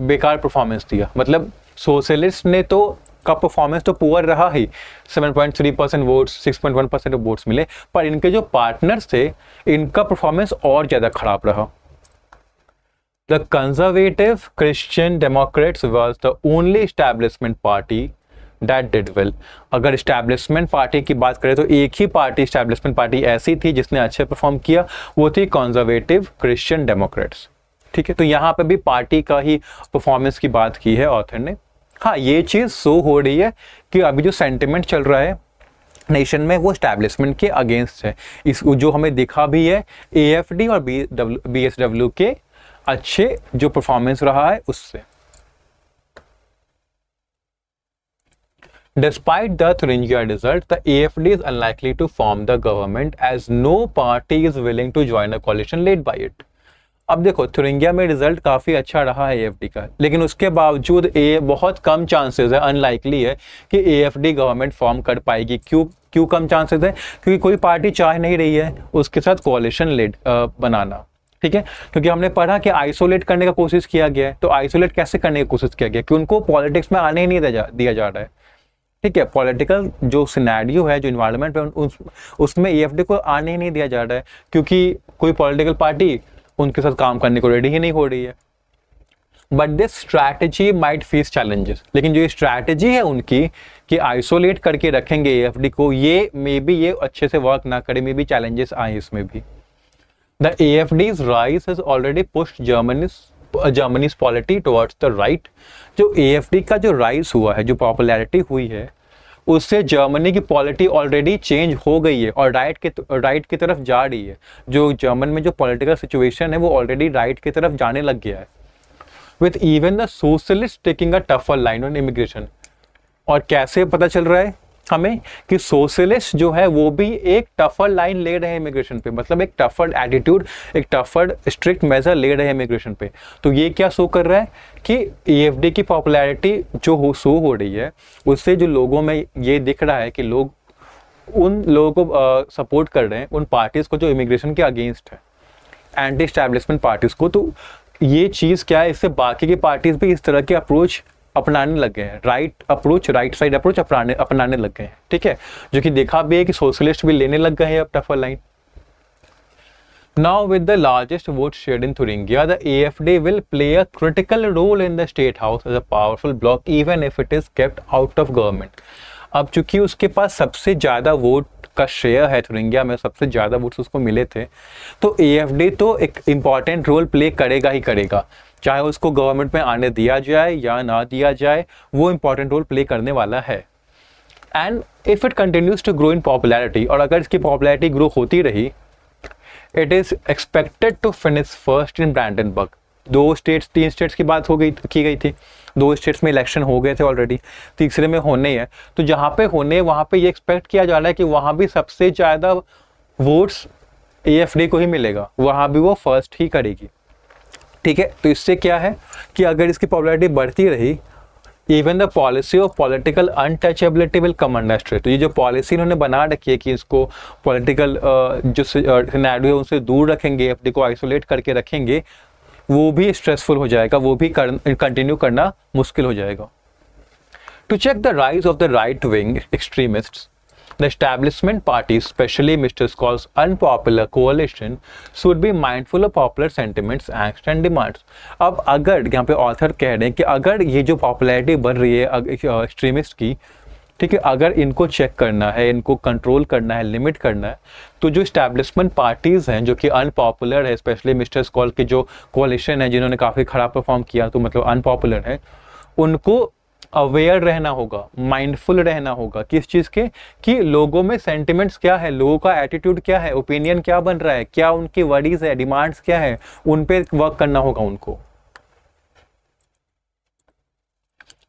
बेकार परफॉर्मेंस दिया मतलब सोशलिस्ट ने तो का परफॉर्मेंस तो पुअर रहा ही 7.3 परसेंट वोट्स 6.1 परसेंट वोट्स मिले पर इनके जो पार्टनर्स थे इनका परफॉर्मेंस और ज़्यादा खराब रहा the Conservative Christian Democrats was the only establishment party that did well अगर इस्टेब्लिशमेंट पार्टी की बात करें तो एक ही पार्टी स्टैब्लिशमेंट पार्टी ऐसी थी जिसने अच्छे परफॉर्म किया वो थी कॉन्जर्वेटिव क्रिश्चियन डेमोक्रेट्स ठीक है तो यहाँ पे भी पार्टी का ही परफॉर्मेंस की बात की है ऑथर ने हाँ ये चीज़ शो हो रही है कि अभी जो सेंटिमेंट चल रहा है नेशन में वो स्टैब्लिशमेंट के अगेंस्ट है इस जो हमें दिखा भी है ए और B W B S W के अच्छे जो परफॉर्मेंस रहा है उससे Despite the Thuringia result, the AFD is unlikely to form the government as no party is willing to join a coalition led by it. अब देखो Thuringia में result काफ़ी अच्छा रहा है एएफडी का लेकिन उसके बावजूद ए बहुत कम चांसेस है अनलाइकली है कि ए गवर्नमेंट फॉर्म कर पाएगी क्यों क्यों कम चांसेस है क्योंकि कोई पार्टी चाह नहीं रही है उसके साथ कोलिशन लेड बनाना ठीक है क्योंकि हमने पढ़ा कि आइसोलेट करने का कोशिश किया गया है तो आइसोलेट कैसे करने की कोशिश किया गया कि उनको पॉलिटिक्स में आने ही नहीं दिया जा रहा है ठीक है पॉलिटिकल जो सिनेरियो है जो इन्वायरमेंट है उस, उसमें ई को आने ही नहीं दिया जा रहा है क्योंकि कोई पॉलिटिकल पार्टी उनके साथ काम करने को रेडी ही नहीं हो रही है but this strategy might face challenges लेकिन जो ये स्ट्रैटेजी है उनकी कि आइसोलेट करके रखेंगे एफ डी को ये मे बी ये अच्छे से वर्क ना करे मे बी चैलेंजेस आए इसमें भी the A F D's rise is already pushed Germany's Germany's polity towards the right जो ए एफ डी का जो राइस हुआ है जो पॉपुलैरिटी हुई है उससे जर्मनी की पॉलिटी ऑलरेडी चेंज हो गई है और राइट के तो, राइट की तरफ जा रही है जो जर्मन में जो पॉलिटिकल सिचुएशन है वो ऑलरेडी राइट की तरफ जाने लग गया है with even the socialist taking a tougher line on immigration और कैसे पता चल रहा है हमें कि सोशलिस्ट जो है वो भी एक टफर लाइन ले रहे हैं इमिग्रेशन पे मतलब एक टफर एटीट्यूड एक टफर स्ट्रिक्ट मेजर ले रहे हैं इमिग्रेशन पे तो ये क्या शो कर रहा है कि ई e की पॉपुलैरिटी जो हो शो हो रही है उससे जो लोगों में ये दिख रहा है कि लोग उन लोगों को सपोर्ट कर रहे हैं उन पार्टीज़ को जो इमिग्रेशन के अगेंस्ट है एंटी स्टैब्लिशमेंट पार्टीज़ को तो ये चीज़ क्या है इससे बाकी की पार्टीज़ भी इस तरह की अप्रोच अपनाने लग गए हैं right approach right side approach अपनाने अपनाने लग गए हैं ठीक है जो कि देखा भी है कि सोशलिस्ट भी लेने लग गए हैं अब tougher line now with the largest vote shed in Thuringia the A F D will play a critical role in the state house as a powerful bloc even if it is kept out of government अब चूंकि उसके पास सबसे ज़्यादा vote का share है Thuringia में सबसे ज़्यादा वोट्स उसको मिले थे तो ए एफ डी तो एक इम्पॉर्टेंट रोल प्ले करेगा ही करेगा चाहे उसको गवर्नमेंट में आने दिया जाए या ना दिया जाए वो इम्पॉर्टेंट रोल प्ले करने वाला है and if it continues to grow in popularity और अगर इसकी पॉपुलैरिटी ग्रो होती रही it is expected to finish first in Brandenburg दो स्टेट्स तीन स्टेट्स की बात हो गई की गई थी दो स्टेट्स में इलेक्शन हो गए थे ऑलरेडी तीसरे में होने हैं तो जहाँ पे होने वहाँ पे ये एक्सपेक्ट किया जा रहा है कि वहाँ भी सबसे ज़्यादा वोट्स ए एफ डी को ही मिलेगा वहाँ भी वो फर्स्ट ही करेगी ठीक है तो इससे क्या है कि अगर इसकी पॉपुलरिटी बढ़ती रही even the policy of political untouchability will come under strait तो ये जो पॉलिसी इन्होंने बना रखी है कि इसको पॉलिटिकल जो सिनेरियो है उनसे दूर रखेंगे अपने को आइसोलेट करके रखेंगे वो भी स्ट्रेसफुल हो जाएगा वो भी कंटिन्यू करना मुश्किल हो जाएगा to check the rise of the right wing extremists The establishment party, especially Mr. Scott's unpopular coalition, should be mindful of popular sentiments, angst and demands. अब अगर यहाँ पे ऑथर कह रहे हैं कि अगर ये जो पॉपुलैरिटी बन रही है एक्सट्रीमिस्ट की ठीक है अगर इनको चेक करना है इनको कंट्रोल करना है लिमिट करना है तो जो इस्टेब्लिशमेंट पार्टीज़ हैं जो कि अनपॉपुलर है स्पेशली मिस्टर स्कॉल की जो कोलिशन है जिन्होंने काफ़ी ख़राब परफॉर्म किया तो मतलब अनपॉपुलर है उनको अवेयर रहना होगा माइंडफुल रहना होगा किस चीज़ के कि लोगों में सेंटिमेंट्स क्या है लोगों का एटीट्यूड क्या है ओपिनियन क्या बन रहा है क्या उनकी वरीज है डिमांड्स क्या है उन पर वर्क करना होगा उनको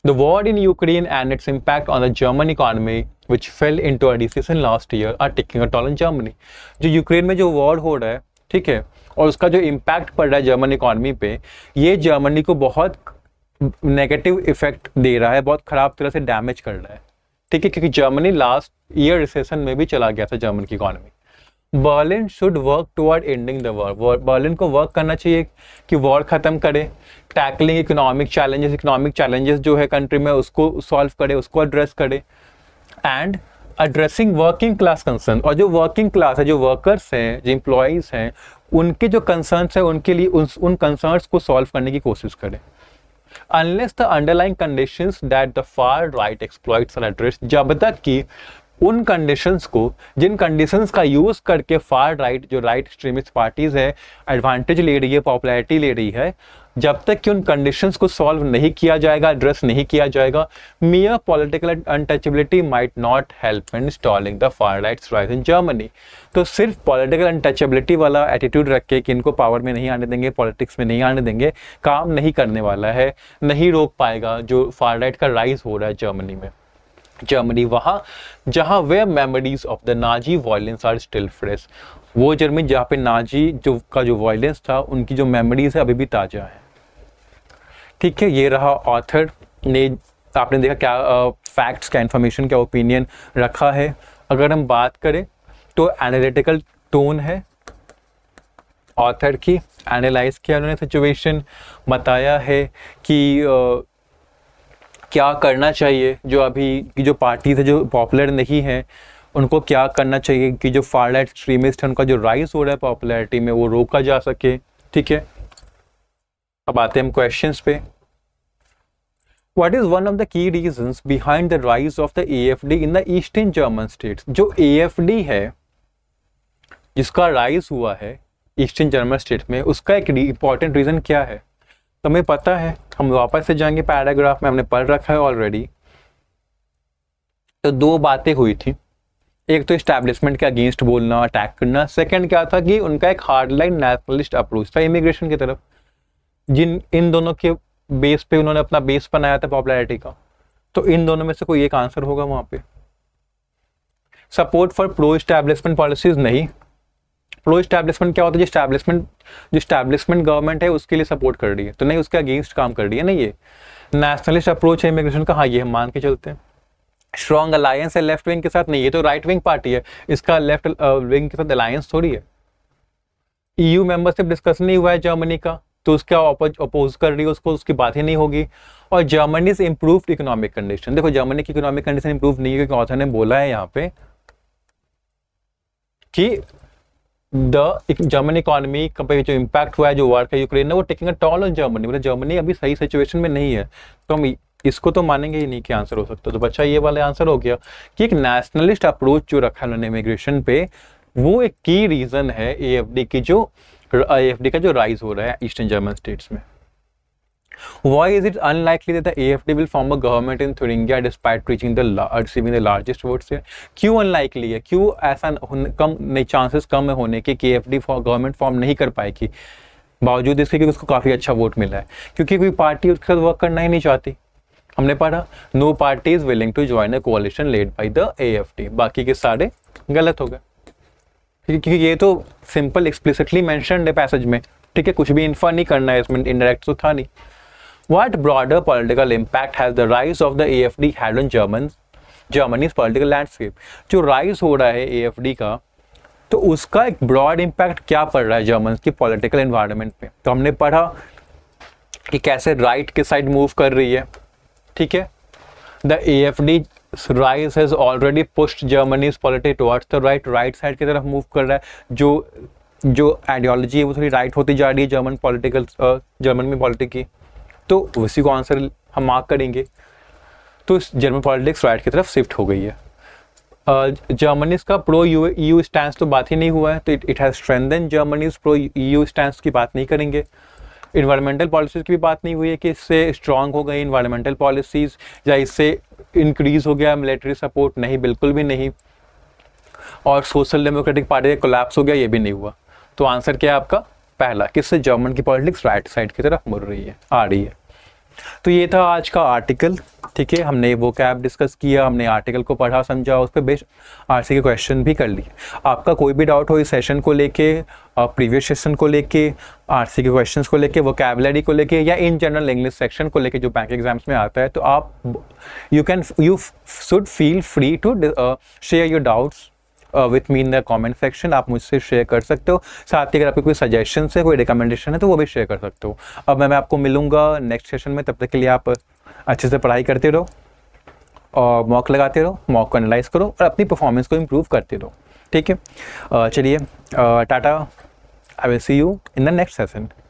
the war in Ukraine and its impact on the German economy which fell into recession last year, are taking a toll on जो यूक्रेन में जो वॉर हो रहा है ठीक है और उसका जो इम्पैक्ट पड़ रहा है जर्मन इकॉनमी पे ये जर्मनी को बहुत नेगेटिव इफेक्ट दे रहा है बहुत ख़राब तरह से डैमेज कर रहा है ठीक है क्योंकि जर्मनी लास्ट ईयर रिसेशन में भी चला गया था जर्मन की economy Berlin should work toward ending the war Berlin को वर्क करना चाहिए कि वॉर ख़त्म करे tackling economic challenges economic challenges जो है कंट्री में उसको सॉल्व करे उसको एड्रेस करे and addressing working class concern और जो वर्किंग क्लास है जो वर्कर्स हैं जो इम्प्लॉयज़ हैं उनके जो कंसर्न्स हैं उनके लिए उन उन कंसर्न्स को सॉल्व करने की कोशिश करें unless the underlying condition that the far right exploit are address जब तक कि उन कंडीशंस को जिन कंडीशंस का यूज करके फार राइट जो राइट एक्सट्रीमिस्ट पार्टीज है एडवांटेज ले रही है पॉपुलैरिटी ले रही है जब तक कि उन कंडीशंस को सॉल्व नहीं किया जाएगा एड्रेस नहीं किया जाएगा mere political untouchability might not help in installing the far right's rise in Germany तो सिर्फ पॉलिटिकल अनटचेबिलिटी वाला एटीट्यूड रख के कि इनको पावर में नहीं आने देंगे पॉलिटिक्स में नहीं आने देंगे काम नहीं करने वाला है नहीं रोक पाएगा जो फार राइट का राइज हो रहा है जर्मनी में जर्मनी वहाँ जहाँ where memories of the Nazi violence are still fresh वो जर्मनी जहाँ पे नाजी जो का जो वॉयलेंस था उनकी जो मेमोरीज है अभी भी ताज़ा है ठीक है ये रहा ऑथर ने आपने देखा क्या फैक्ट्स क्या इन्फॉर्मेशन क्या ओपिनियन रखा है अगर हम बात करें तो एनालिटिकल टोन है ऑथर की एनालाइज किया उन्होंने सिचुएशन बताया है कि आ, क्या करना चाहिए जो अभी की जो पार्टीज है जो पॉपुलर नहीं है उनको क्या करना चाहिए कि जो फार राइट एक्सट्रीमिस्ट है उनका जो राइज हो रहा है पॉपुलैरिटी में वो रोका जा सके ठीक है अब आते हैं हम क्वेश्चंस पे what is one of the key reason behind the rise of the A F D in the eastern German state जो ए एफ डी है जिसका राइज हुआ है ईस्टर्न जर्मन स्टेट में उसका एक इंपॉर्टेंट रीज़न क्या है तो हमें पता है हम वापस से जाएंगे पैराग्राफ में हमने पढ़ रखा है ऑलरेडी तो दो बातें हुई थी एक तो इस्टेब्लिशमेंट के अगेंस्ट बोलना अटैक करना सेकेंड क्या था कि उनका एक हार्डलाइन नेशनलिस्ट अप्रोच था इमिग्रेशन की तरफ जिन इन दोनों के बेस पे उन्होंने अपना बेस बनाया था पॉपुलैरिटी का तो इन दोनों में से कोई एक आंसर होगा वहां पे support for pro establishment policies नहीं प्रो स्टैब्लिशमेंट क्या होता है जो स्टैब्लिशमेंट जो स्टैब्लिशमेंट गवर्नमेंट है उसके लिए सपोर्ट कर रही है तो नहीं उसके अगेंस्ट काम कर रही है ना ये नेशनलिस्ट अप्रोच है इमिग्रेशन का हाँ ये हम मान के चलते हैं स्ट्रॉन्ग अलायंस है लेफ्ट विंग के साथ नहीं है तो राइट विंग पार्टी है इसका लेफ्ट विंग uh, के साथ अलायंस थोड़ी है ईयू मेंबरशिप डिस्कस नहीं हुआ है जर्मनी का तो उसका अपोज कर रही है उसको उसकी बात ही नहीं होगी और जर्मनी इंप्रूव इकोनॉमिक कंडीशन देखो जर्मनी की इकोनॉमिक कंडीशन इंप्रूव नहीं है क्योंकि ऑथर ने बोला है यहाँ पे कि द जर्मन इकोनॉमी का जो इम्पैक्ट हुआ है जो वार का यूक्रेन है वो taking a toll on Germany मतलब जर्मनी अभी सही सिचुएशन में नहीं है तो हम इसको तो मानेंगे ही नहीं कि आंसर हो सकता तो बच्चा ये वाला आंसर हो गया कि एक नेशनलिस्ट अप्रोच जो रखा है उन्होंने इमिग्रेशन पे वो एक की रीज़न है ए की जो आई का जो राइज हो रहा है ईस्टर्न जर्मन स्टेट्स में why is it unlikely that the A F D will form a government in Thuringia despite reaching the receiving the largest votes here क्यों अनलाइकली है क्यों ऐसा कम नहीं चांसेस कम है होने के एएफडी फॉर गवर्नमेंट फॉर्म नहीं कर पाएगी बावजूद इसके कि उसको काफ़ी अच्छा वोट मिला है क्योंकि कोई पार्टी उसके साथ वर्क करना ही नहीं चाहती हमने पढ़ा no party is willing to join a coalition led by the A F D बाकी के सारे गलत हो गए क्योंकि ये तो सिंपल एक्सप्लिसिटली मैंशन है पैसेज में ठीक है कुछ भी इन्फर नहीं करना है इसमें इनडायरेक्ट तो था नहीं political impact has the rise of the A F D had on German Germany's political landscape जो राइज हो रहा है ए एफ डी का तो उसका एक ब्रॉड इम्पैक्ट क्या पड़ रहा है जर्मन की पोलिटिकल इन्वायरमेंट पे तो हमने पढ़ा कि कैसे राइट right के साइड मूव कर रही है ठीक है the A F D rise has already pushed Germany's polity towards the right right side की तरफ मूव कर रहा है जो जो आइडियोलॉजी है वो थोड़ी राइट होती जा रही है जर्मन पॉलिटिकल जर्मन में पॉलिटिक की तो उसी को आंसर हम मार्क करेंगे तो जर्मन पॉलिटिक्स राइट की तरफ शिफ्ट हो गई है जर्मनीज का प्रो यू यू स्टैंड तो बात ही नहीं हुआ है तो it has strengthen Germany's pro EU stand की बात नहीं करेंगे इन्वायरमेंटल पॉलिसीज़ की भी बात नहीं हुई है कि इससे स्ट्रांग हो गई इन्वायरमेंटल पॉलिसीज़ या इससे इंक्रीज़ हो गया मिलिट्री सपोर्ट नहीं बिल्कुल भी नहीं और सोशल डेमोक्रेटिक पार्टी का कोलैप्स हो गया ये भी नहीं हुआ तो आंसर क्या है आपका पहला किससे जर्मन की पॉलिटिक्स राइट साइड की तरफ मुड़ रही है आ रही है तो ये था आज का आर्टिकल ठीक है हमने वो कैब डिस्कस किया हमने आर्टिकल को पढ़ा समझा उस पर बेस्ट आर के क्वेश्चन भी कर लिए आपका कोई भी डाउट हो इस सेशन को लेके प्रीवियस सेशन को लेके आर के क्वेश्चंस को लेके वो कैबलरी को लेके या इन जनरल इंग्लिश सेक्शन को लेके जो बैंक एग्जाम्स में आता है तो आप you can you should feel free to share your doubts with me in the comment section आप मुझसे शेयर कर सकते हो साथ ही अगर आपके कोई सजेशन है कोई रिकमेंडेशन है तो वो भी शेयर कर सकते हो अब मैं आपको मिलूंगा नेक्स्ट सेशन में तब तक के लिए आप अच्छे से पढ़ाई करते रहो और मॉक लगाते रहो मॉक को एनालाइज करो और अपनी परफॉर्मेंस को इम्प्रूव करते रहो ठीक है चलिए tata I will see you in the next session